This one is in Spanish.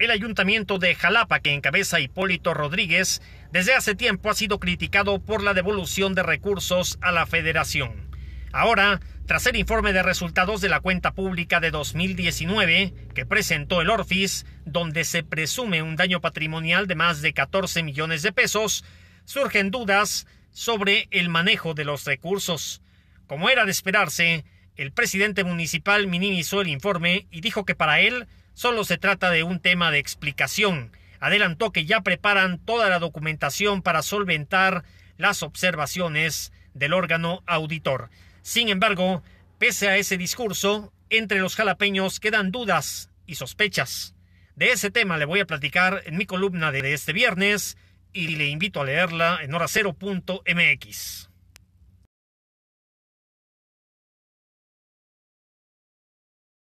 El ayuntamiento de Jalapa, que encabeza Hipólito Rodríguez, desde hace tiempo ha sido criticado por la devolución de recursos a la federación. Ahora, tras el informe de resultados de la cuenta pública de 2019 que presentó el Orfis, donde se presume un daño patrimonial de más de 14 millones de pesos, surgen dudas sobre el manejo de los recursos. Como era de esperarse, el presidente municipal minimizó el informe y dijo que para él Solo se trata de un tema de explicación. Adelantó que ya preparan toda la documentación para solventar las observaciones del órgano auditor. Sin embargo, pese a ese discurso, entre los jalapeños quedan dudas y sospechas. De ese tema le voy a platicar en mi columna de este viernes y le invito a leerla en hora